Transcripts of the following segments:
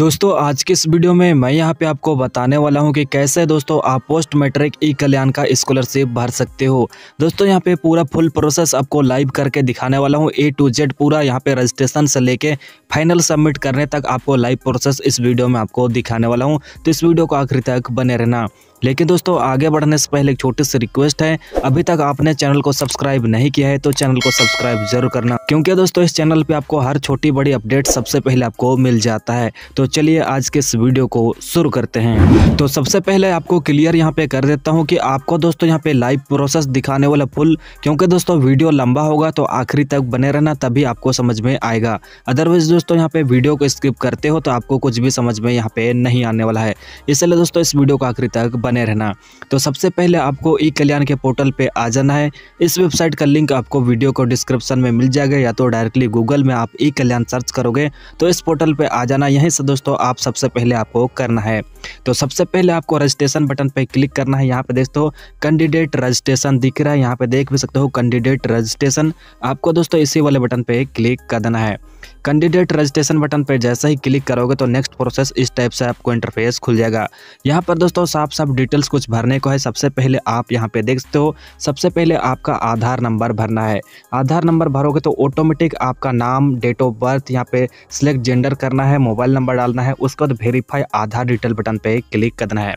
दोस्तों आज के इस वीडियो में मैं यहाँ पे आपको बताने वाला हूँ कि कैसे दोस्तों आप पोस्ट मैट्रिक ई कल्याण का स्कॉलरशिप भर सकते हो दोस्तों यहाँ पे पूरा फुल प्रोसेस आपको लाइव करके दिखाने वाला हूँ ए टू जेड पूरा यहाँ पे रजिस्ट्रेशन से लेके फाइनल सबमिट करने तक आपको लाइव प्रोसेस इस वीडियो में आपको दिखाने वाला हूँ तो इस वीडियो को आखिरी तक बने रहना लेकिन दोस्तों आगे बढ़ने से पहले एक छोटी सी रिक्वेस्ट है अभी तक आपने चैनल को सब्सक्राइब नहीं किया है तो चैनल को सब्सक्राइब जरूर करना क्योंकि दोस्तों इस चैनल पे आपको हर छोटी बड़ी अपडेट सबसे पहले आपको मिल जाता है तो चलिए आज के इस वीडियो को शुरू करते हैं तो सबसे पहले आपको क्लियर यहाँ पे कर देता हूँ की आपको दोस्तों यहाँ पे लाइव प्रोसेस दिखाने वाला फुल क्योंकि दोस्तों वीडियो लंबा होगा तो आखिरी तक बने रहना तभी आपको समझ में आएगा अदरवाइज दोस्तों यहाँ पे वीडियो को स्किप करते हो तो आपको कुछ भी समझ में यहाँ पे नहीं आने वाला है इसलिए दोस्तों इस वीडियो को आखिरी तक बने रहना तो सबसे पहले आपको ई कल्याण के पोर्टल पर आ जाना है इस वेबसाइट का लिंक आपको वीडियो को डिस्क्रिप्शन में मिल जाएगा या तो डायरेक्टली गूगल में आप ई कल्याण सर्च करोगे तो इस पोर्टल पर आ जाना यहीं से दोस्तों आप सबसे पहले आपको करना है तो सबसे पहले आपको रजिस्ट्रेशन बटन पर क्लिक करना है यहाँ पर दोस्तों कैंडिडेट रजिस्ट्रेशन दिख रहा है यहाँ पर देख भी सकते हो कैंडिडेट रजिस्ट्रेशन आपको दोस्तों इसी वाले बटन पर क्लिक कर देना है कैंडिडेट रजिस्ट्रेशन बटन पर जैसे ही क्लिक करोगे तो नेक्स्ट प्रोसेस इस टाइप से आपको इंटरफेस खुल जाएगा यहाँ पर दोस्तों साफ साफ डिटेल्स कुछ भरने को है सबसे पहले आप यहाँ पे देख सकते हो सबसे पहले आपका आधार नंबर भरना है आधार नंबर भरोगे तो ऑटोमेटिक आपका नाम डेट ऑफ बर्थ यहाँ पे सिलेक्ट जेंडर करना है मोबाइल नंबर डालना है उसके बाद वेरीफाई आधार डिटेल बटन पर क्लिक करना है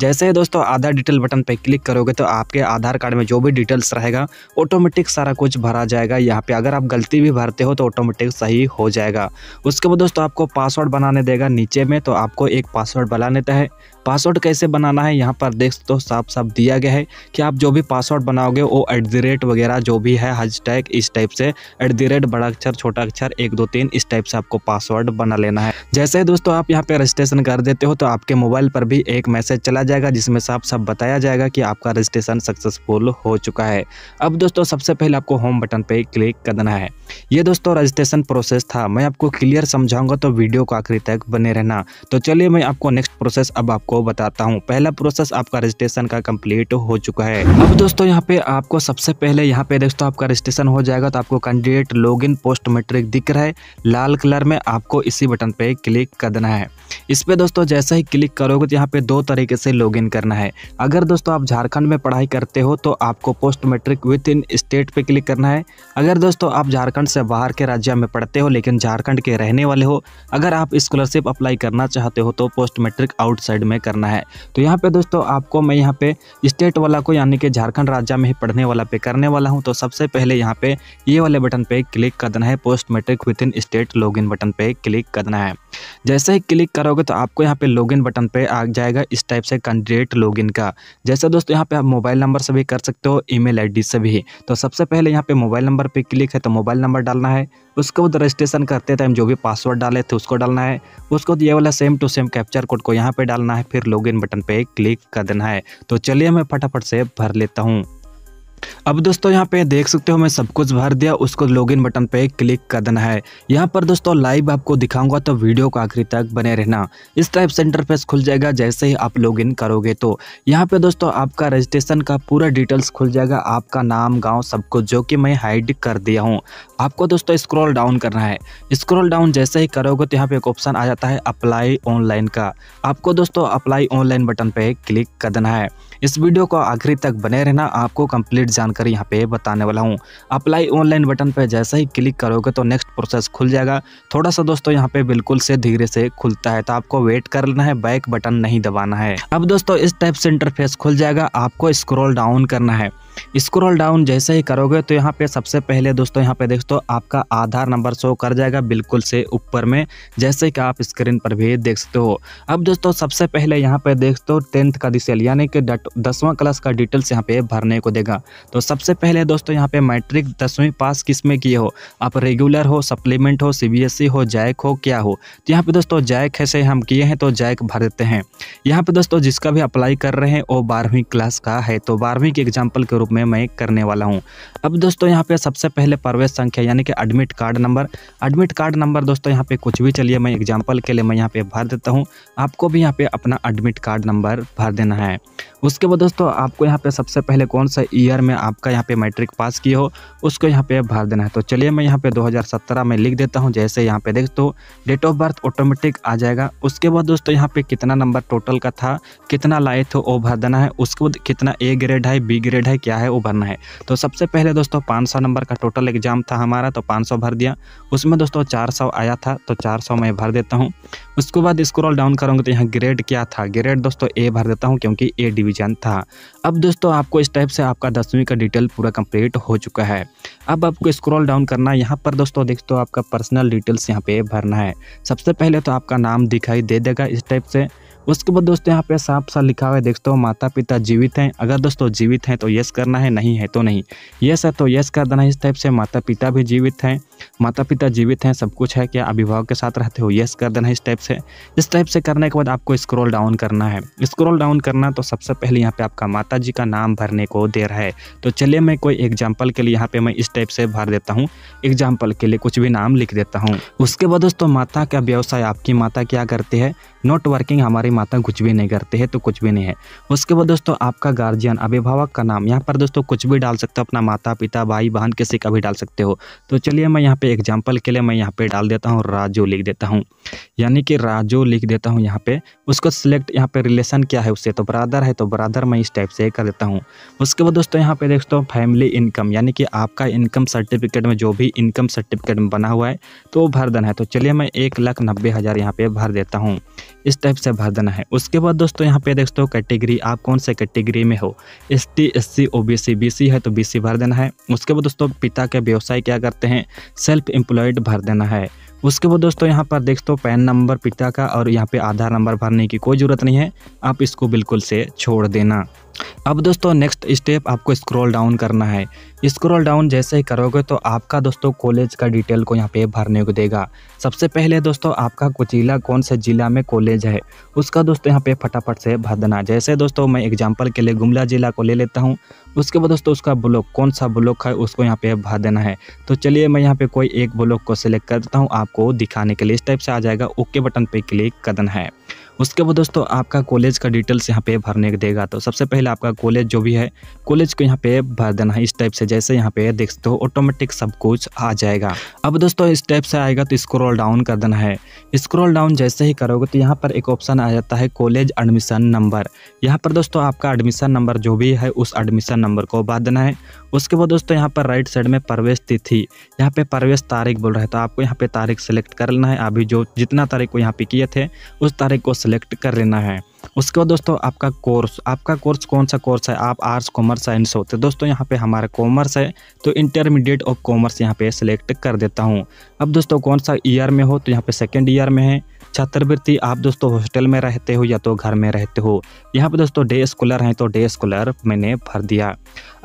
जैसे ही दोस्तों आधार डिटेल बटन पर क्लिक करोगे तो आपके आधार कार्ड में जो भी डिटेल्स रहेगा ऑटोमेटिक सारा कुछ भरा जाएगा यहाँ पे अगर आप गलती भी भरते हो तो ऑटोमेटिक सही भी हो जाएगा उसके बाद दोस्तों आपको पासवर्ड बनाने देगा नीचे में तो आपको एक पासवर्ड बना लेता है पासवर्ड कैसे बनाना है यहाँ पर देख तो साफ साफ दिया गया है कि आप जो भी पासवर्ड बनाओगे वो एट रेट वगैरह जो भी है हज टैग इस टाइप से एट रेट बड़ा अक्षर छोटा अक्षर एक दो तीन इस टाइप से आपको पासवर्ड बना लेना है जैसे ही दोस्तों आप यहाँ पे रजिस्ट्रेशन कर देते हो तो आपके मोबाइल पर भी एक मैसेज चला जाएगा जिसमें साफ साफ बताया जाएगा कि आपका रजिस्ट्रेशन सक्सेसफुल हो चुका है अब दोस्तों सबसे पहले आपको होम बटन पर क्लिक करना है ये दोस्तों रजिस्ट्रेशन प्रोसेस था मैं आपको क्लियर समझाऊंगा तो वीडियो को आखिरी तक बने रहना तो चलिए मैं आपको नेक्स्ट प्रोसेस अब आपको आपको बताता हूँ पहला प्रोसेस आपका रजिस्ट्रेशन का कम्प्लीट हो चुका है अब दोस्तों यहाँ पे आपको सबसे पहले यहाँ पे दोस्तों आपका रजिस्ट्रेशन हो जाएगा तो आपको कैंडिडेट लॉगिन पोस्ट मेट्रिक दिख रहा है लाल कलर में आपको इसी बटन पे क्लिक करना है इस पे दोस्तों जैसा ही क्लिक करोगे तो यहाँ पे दो तरीके से लॉगिन करना है अगर दोस्तों आप झारखंड में पढ़ाई करते हो तो आपको post matric within state पे क्लिक करना है अगर दोस्तों आप झारखंड से बाहर के राज्य में पढ़ते हो लेकिन झारखंड के रहने वाले हो अगर आप स्कॉलरशिप अप्लाई करना चाहते हो तो पोस्ट मेट्रिक आउटसाइड में करना है तो यहाँ पे दोस्तों आपको मैं यहाँ पे स्टेट वाला को यानी कि झारखंड राज्य में ही पढ़ने वाला पे करने वाला हूँ तो सबसे पहले यहाँ पे ये वाले बटन पे क्लिक करना है post matric within state log button पे क्लिक करना है जैसे ही क्लिक करोगे तो आपको यहाँ पे लॉगिन बटन पे आ जाएगा इस टाइप से कैंडिडेट लॉगिन का जैसे दोस्तों यहाँ पे आप मोबाइल नंबर से भी कर सकते हो ईमेल आईडी से भी तो सबसे पहले यहाँ पे मोबाइल नंबर पे क्लिक है तो मोबाइल नंबर डालना है उसके बाद रजिस्ट्रेशन करते टाइम जो भी पासवर्ड डाले थे उसको डालना है उसको ये वाला same to same captcha code को यहाँ पर डालना है फिर लॉगिन बटन पर क्लिक कर देना है तो चलिए मैं फटाफट से भर लेता हूँ अब दोस्तों यहाँ पे देख सकते हो मैं सब कुछ भर दिया उसको लॉगिन बटन पे क्लिक कर देना है यहाँ पर दोस्तों लाइव आपको दिखाऊंगा तो वीडियो को आखिरी तक बने रहना इस टाइप से इंटरफेस खुल जाएगा जैसे ही आप लॉगिन करोगे तो यहाँ पे दोस्तों आपका रजिस्ट्रेशन का पूरा डिटेल्स खुल जाएगा आपका नाम गाँव सब कुछ जो कि मैं हाइड कर दिया हूँ आपको दोस्तों स्क्रॉल डाउन करना है स्क्रॉल डाउन जैसे ही करोगे तो यहाँ पे एक ऑप्शन आ जाता है अप्लाई ऑनलाइन का आपको दोस्तों अप्लाई ऑनलाइन बटन पे क्लिक कर देना है इस वीडियो को आखिरी तक बने रहना आपको कंप्लीट जानकारी जानकारी यहाँ पे बताने वाला हूँ अप्लाई ऑनलाइन बटन पर जैसे ही क्लिक करोगे तो नेक्स्ट प्रोसेस खुल जाएगा थोड़ा सा दोस्तों यहाँ पे बिल्कुल से धीरे से खुलता है तो आपको वेट करना है बैक बटन नहीं दबाना है अब दोस्तों इस टाइप से इंटरफेस खुल जाएगा आपको स्क्रोल डाउन करना है स्क्रॉल डाउन जैसे ही करोगे तो यहाँ पे सबसे पहले दोस्तों यहाँ पे हो तो आपका आधार नंबर शो कर जाएगा बिल्कुल से ऊपर में जैसे कि आप स्क्रीन पर भी देख सकते हो अब दोस्तों सबसे पहले यहाँ पे देखते हो टेंथ का डिटेल यानी कि दसवां क्लास का डिटेल्स यहाँ पे भरने को देगा तो सबसे पहले दोस्तों यहाँ पे मैट्रिक दसवीं पास किस में किए हो आप रेगुलर हो सप्लीमेंट हो सी e हो जैक हो क्या हो तो यहाँ पे दोस्तों जैक ऐसे हम किए हैं तो जैक भर देते हैं यहाँ पे दोस्तों जिसका भी अप्लाई कर रहे हैं वो बारहवीं क्लास का है तो बारहवीं के एग्जाम्पल के रूप में मैं करने वाला हूँ अब दोस्तों यहाँ पे सबसे पहले प्रवेश संख्या यानी कि admit card number admit card number दोस्तों यहाँ पे कुछ भी चलिए मैं एग्जाम्पल के लिए मैं यहाँ पे भर देता हूँ आपको भी यहाँ पे अपना एडमिट कार्ड नंबर भर देना है उसके बाद दोस्तों आपको यहाँ पे सबसे पहले कौन सा ईयर में आपका यहाँ पे मैट्रिक पास किया हो उसको यहाँ पे भर देना है तो चलिए मैं यहाँ पे 2017 में लिख देता हूँ जैसे यहाँ पे देख तो डेट ऑफ बर्थ ऑटोमेटिक आ जाएगा उसके बाद दोस्तों यहाँ पे कितना नंबर टोटल का था कितना लाए थे वो भर देना है उसके बाद कितना ए ग्रेड है बी ग्रेड है क्या है वो भरना है तो सबसे पहले दोस्तों पाँच नंबर का टोटल एग्जाम था हमारा तो पाँच भर दिया उसमें दोस्तों चार आया था तो चार मैं भर देता हूँ उसके बाद स्क्रॉल डाउन करूँगा तो यहाँ ग्रेड क्या था ग्रेड दोस्तों ए भर देता हूँ क्योंकि ए डिवीजन था अब दोस्तों आपको इस टाइप से आपका दसवीं का डिटेल पूरा कंप्लीट हो चुका है अब आपको स्क्रॉल डाउन करना है यहाँ पर दोस्तों देख तो आपका पर्सनल डिटेल्स यहाँ पे भरना है सबसे पहले तो आपका नाम दिखाई दे देगा इस टाइप से उसके बाद दोस्तों यहाँ पे साफ साफ लिखा हुआ है हो माता पिता जीवित हैं अगर दोस्तों जीवित हैं तो यस करना है नहीं है तो नहीं यस है तो यस कर देना इस टाइप से माता पिता भी जीवित हैं माता पिता जीवित हैं सब कुछ है क्या अभिभावक के साथ रहते हो यस कर देना इस टाइप से इस टाइप से करने के बाद आपको स्क्रोल डाउन करना है स्क्रोल डाउन करना तो सबसे पहले यहाँ पे आपका माता जी का नाम भरने को दे रहा है तो चलिए मैं कोई एग्जाम्पल के लिए यहाँ पे मैं इस टाइप से भर देता हूँ एग्जाम्पल के लिए कुछ भी नाम लिख देता हूँ उसके बाद दोस्तों माता का व्यवसाय आपकी माता क्या करती है नोट वर्किंग हमारी माता कुछ भी नहीं करते हैं तो कुछ भी नहीं है उसके बाद दोस्तों आपका गार्जियन अभिभावक का नाम यहाँ पर दोस्तों कुछ भी डाल सकते हो अपना माता पिता भाई बहन किसी का भी डाल सकते हो तो चलिए मैं यहाँ पे एग्जाम्पल के लिए मैं यहाँ पे डाल देता हूँ राजू लिख देता हूँ यानी कि राजू लिख देता हूँ यहाँ पे उसको सिलेक्ट यहाँ पे रिलेशन क्या है उससे तो ब्रादर है तो ब्रादर मैं इस टाइप से कर देता हूँ उसके बाद दोस्तों यहाँ पे देखते हो फैमिली इनकम यानी कि आपका इनकम सर्टिफिकेट में जो भी इनकम सर्टिफिकेट में बना हुआ है तो भर देना है तो चलिए मैं एक लाख नब्बे हज़ार यहाँ पे भर देता हूँ इस टाइप से भर देना करना है उसके बाद दोस्तों यहाँ पे देख सकते हो कैटेगरी आप कौन से कैटेगरी में हो S T S C O B C B C है तो बी सी भर देना है उसके बाद दोस्तों पिता के व्यवसाय क्या करते हैं सेल्फ एम्प्लॉयड भर देना है उसके बाद दोस्तों यहाँ पर देख सकते हो पैन नंबर पिता का और यहाँ पे आधार नंबर भरने की कोई ज़रूरत नहीं है आप इसको बिल्कुल से छोड़ देना अब दोस्तों नेक्स्ट स्टेप आपको स्क्रॉल डाउन करना है स्क्रॉल डाउन जैसे ही करोगे तो आपका दोस्तों कॉलेज का डिटेल को यहाँ पे भरने को देगा सबसे पहले दोस्तों आपका कुचिला कौन से ज़िला में कॉलेज है उसका दोस्तों यहाँ पे फटाफट से भर देना जैसे दोस्तों मैं एग्जाम्पल के लिए गुमला ज़िला को ले लेता हूँ उसके बाद दोस्तों उसका ब्लॉक कौन सा ब्लॉक है उसको यहाँ पे भर देना है तो चलिए मैं यहाँ पे कोई एक ब्लॉक को सिलेक्ट करता हूँ आपको दिखाने के लिए इस टाइप से आ जाएगा ओके बटन पर क्लिक करना है उसके बाद दोस्तों आपका कॉलेज का डिटेल्स यहाँ पे भरने देगा तो सबसे पहले आपका कॉलेज जो भी है कॉलेज को यहाँ पे भर देना है इस टाइप से जैसे यहाँ पे देखते हो ऑटोमेटिक सब कुछ आ जाएगा अब दोस्तों इस टाइप से आएगा तो स्क्रॉल डाउन कर देना है स्क्रॉल डाउन जैसे ही करोगे तो यहाँ पर एक ऑप्शन आ जाता है कॉलेज एडमिशन नंबर यहाँ पर दोस्तों आपका एडमिशन नंबर जो भी है उस एडमिशन नंबर को भर देना है उसके बाद दोस्तों यहाँ पर राइट साइड में प्रवेश तिथि यहाँ पे प्रवेश तारीख बोल रहा है तो आपको यहाँ पे तारीख सेलेक्ट कर लेना है अभी जो जितना तारीख को यहाँ पे किए थे उस तारीख को सेलेक्ट कर लेना है उसके बाद दोस्तों आपका कोर्स आपका कोर्स कौन सा कोर्स है आप आर्ट्स कॉमर्स साइंस होते दोस्तों यहाँ पे हमारा कॉमर्स है तो इंटरमीडिएट ऑफ कॉमर्स यहाँ पे सिलेक्ट कर देता हूँ अब दोस्तों कौन सा ईयर में हो तो यहाँ पे सेकेंड ईयर में है छात्रवृत्ति आप दोस्तों हॉस्टल में रहते हो या तो घर में रहते हो यहाँ पे दोस्तों डे स्कूलर हैं तो डे स्कूलर मैंने भर दिया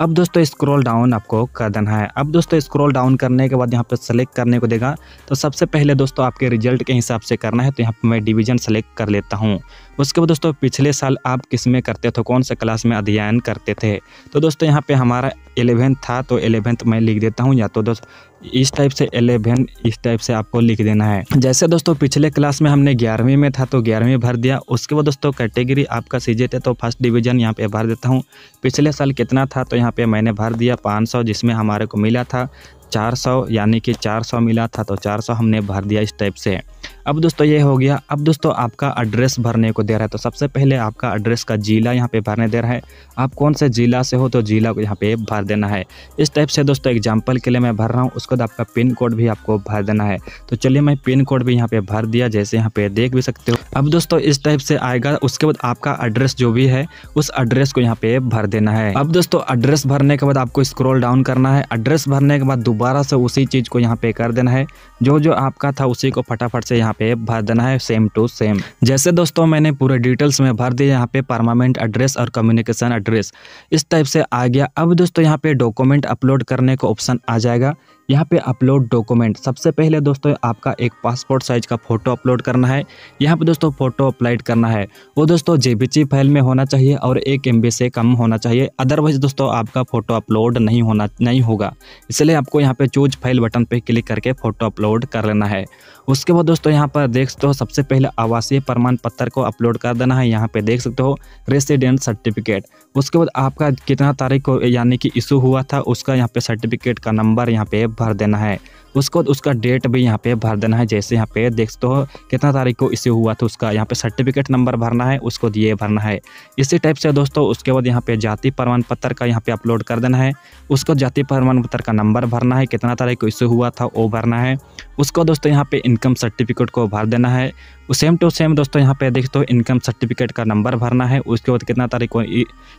अब दोस्तों स्क्रॉल डाउन आपको कर देना है अब दोस्तों स्क्रॉल डाउन करने के बाद यहाँ पे सेलेक्ट करने को देगा तो सबसे पहले दोस्तों आपके रिजल्ट के हिसाब से करना है तो यहाँ पर मैं डिवीजन सेलेक्ट कर लेता हूँ उसके बाद दोस्तों दोस्तों पिछले साल आप किस में करते थे कौन से क्लास में अध्ययन करते थे तो दोस्तों यहाँ पे हमारा एलेवेंथ था तो एलेवेंथ मैं लिख देता हूँ या तो दोस्त इस टाइप से एलेवेंथ इस टाइप से आपको लिख देना है जैसे दोस्तों पिछले क्लास में हमने ग्यारहवीं में था तो ग्यारहवीं भर दिया उसके बाद दोस्तों कैटेगरी आपका सीजे थे तो फर्स्ट डिवीजन यहाँ पे भर देता हूँ पिछले साल कितना था तो यहाँ पे मैंने भर दिया पाँच जिसमें हमारे को मिला था 400 यानी कि 400 मिला था तो 400 हमने भर दिया इस टाइप से अब दोस्तों ये हो गया अब दोस्तों आपका एड्रेस भरने को दे रहा है तो सबसे पहले आपका एड्रेस का जिला यहाँ पे भरने दे रहा है आप कौन से जिला से हो तो जिला को यहाँ पे भर देना है इस टाइप से दोस्तों एग्जाम्पल के लिए मैं भर रहा हूँ उसके बाद आपका पिन कोड भी आपको भर देना है तो चलिए मैं पिन कोड भी यहाँ पे भर दिया जैसे यहाँ पे देख भी सकते हो अब दोस्तों इस टाइप से आएगा उसके बाद आपका एड्रेस जो भी है उस एड्रेस को यहाँ पे भर देना है अब दोस्तों एड्रेस भरने के बाद आपको स्क्रोल डाउन करना है एड्रेस भरने के बाद दोबारा से उसी चीज़ को यहाँ पे कर देना है जो जो आपका था उसी को फटाफट से यहाँ पे भर देना है सेम टू सेम जैसे दोस्तों मैंने पूरे डिटेल्स में भर दिया यहाँ पे परमानेंट एड्रेस और कम्युनिकेशन एड्रेस इस टाइप से आ गया अब दोस्तों यहाँ पे डॉक्यूमेंट अपलोड करने का ऑप्शन आ जाएगा यहाँ पे अपलोड डॉक्यूमेंट सबसे पहले दोस्तों आपका एक पासपोर्ट साइज का फ़ोटो अपलोड करना है यहाँ पे दोस्तों फ़ोटो अपलाइड करना है वो दोस्तों जे फाइल में होना चाहिए और एक एम से कम होना चाहिए अदरवाइज दोस्तों आपका फ़ोटो अपलोड नहीं होना नहीं होगा इसलिए आपको यहाँ पे चूज फाइल बटन पर क्लिक करके फ़ोटो अपलोड कर लेना है उसके बाद दोस्तों यहाँ पर देख सकते हो सबसे पहले आवासीय प्रमाण पत्र को अपलोड कर देना है यहाँ पे देख सकते हो रेसिडेंट सर्टिफिकेट उसके बाद आपका कितना तारीख को यानी कि इशू हुआ था उसका यहाँ पे सर्टिफिकेट का नंबर यहाँ पे भर देना है उसको उसका डेट भी यहाँ पे भर देना है जैसे यहाँ पे देख सकते हो कितना तारीख को इसे हुआ था उसका यहाँ पे सर्टिफिकेट नंबर भरना है उसको दिए भरना है इसी टाइप से दोस्तों उसके बाद यहाँ पे जाति प्रमाण पत्र का यहाँ पे अपलोड कर देना है उसको जाति प्रमाण पत्र का नंबर भरना है कितना तारीख को इसे हुआ था वो भरना है उसको दोस्तों यहाँ पे इनकम सर्टिफिकेट को भर देना है सेम टू सेम दोस्तों यहाँ पे देखते हो इनकम सर्टिफिकेट का नंबर भरना है उसके बाद कितना तारीख को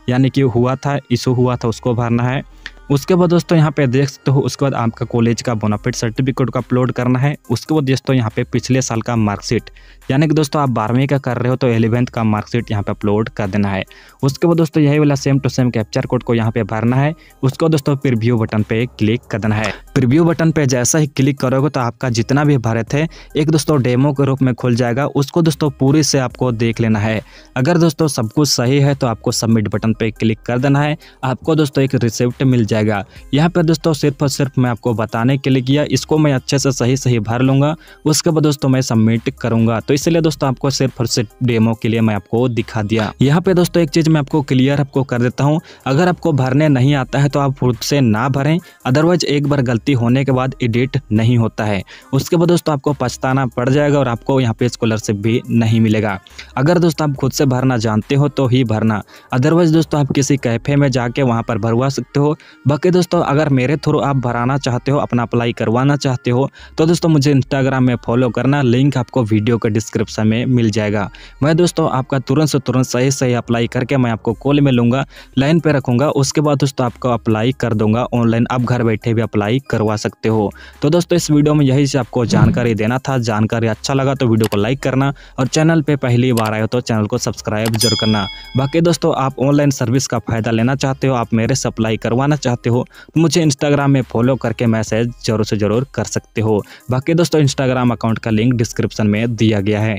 यानी कि हुआ था इशू हुआ था उसको भरना है उसके बाद दोस्तों यहाँ पे देख सकते हो उसके बाद आपका कॉलेज का बोनाफिट सर्टिफिकेट को अपलोड करना है उसके बाद दोस्तों यहाँ पे पिछले साल का मार्कशीट यानी कि दोस्तों आप बारहवीं का कर रहे हो तो एलेवेंथ का मार्कशीट यहाँ पे अपलोड कर देना है उसके बाद दोस्तों यही वाला same to same captcha code को यहाँ पे भरना है उसको दोस्तों व्यू बटन पे क्लिक कर देना है प्रिव्यू बटन पे जैसा ही क्लिक करोगे तो आपका जितना भी भरे थे एक दोस्तों डेमो के रूप में खुल जाएगा उसको दोस्तों पूरी से आपको देख लेना है अगर दोस्तों सब कुछ सही है तो आपको सबमिट बटन पे क्लिक कर देना है आपको दोस्तों एक रिसिप्ट मिल जाएगा यहाँ पर दोस्तों सिर्फ और सिर्फ मैं आपको बताने के लिए किया इसको मैं अच्छे से सही सही भर लूंगा उसके बाद दोस्तों मैं सबमिट करूंगा तो इसलिए दोस्तों आपको सिर्फ और सिर्फ डेमो के लिए मैं आपको दिखा दिया यहाँ पे दोस्तों एक चीज मैं आपको क्लियर आपको कर देता हूँ अगर आपको भरने नहीं आता है तो आप खुद से ना भरें अदरवाइज एक बार गलती होने के बाद एडिट नहीं होता है उसके बाद दोस्तों आपको पछताना पड़ जाएगा और आपको यहाँ पे स्कॉलरशिप भी नहीं मिलेगा अगर दोस्तों आप खुद से भरना जानते हो तो ही भरना अदरवाइज दोस्तों आप किसी कैफे में जाके वहाँ पर भरवा सकते हो बाकी दोस्तों अगर मेरे थ्रू आप भराना चाहते हो अपना अप्लाई करवाना चाहते हो तो दोस्तों मुझे इंस्टाग्राम में फॉलो करना लिंक आपको वीडियो के डिस्क डिस्क्रिप्शन में मिल जाएगा मैं दोस्तों आपका तुरंत से तुरंत सही सही अप्लाई करके मैं आपको कॉल में लूँगा लाइन पर रखूँगा उसके बाद दोस्तों आपको अप्लाई कर दूंगा ऑनलाइन आप घर बैठे भी अप्लाई करवा सकते हो तो दोस्तों इस वीडियो में यही से आपको जानकारी देना था जानकारी अच्छा लगा तो वीडियो को लाइक करना और चैनल पर पहली बार आए हो तो चैनल को सब्सक्राइब जरूर करना बाकी दोस्तों आप ऑनलाइन सर्विस का फ़ायदा लेना चाहते हो आप मेरे से अप्लाई करवाना चाहते हो तो मुझे इंस्टाग्राम में फॉलो करके मैसेज जरूर से जरूर कर सकते हो बाकी दोस्तों इंस्टाग्राम अकाउंट का लिंक डिस्क्रिप्शन में दिया गया है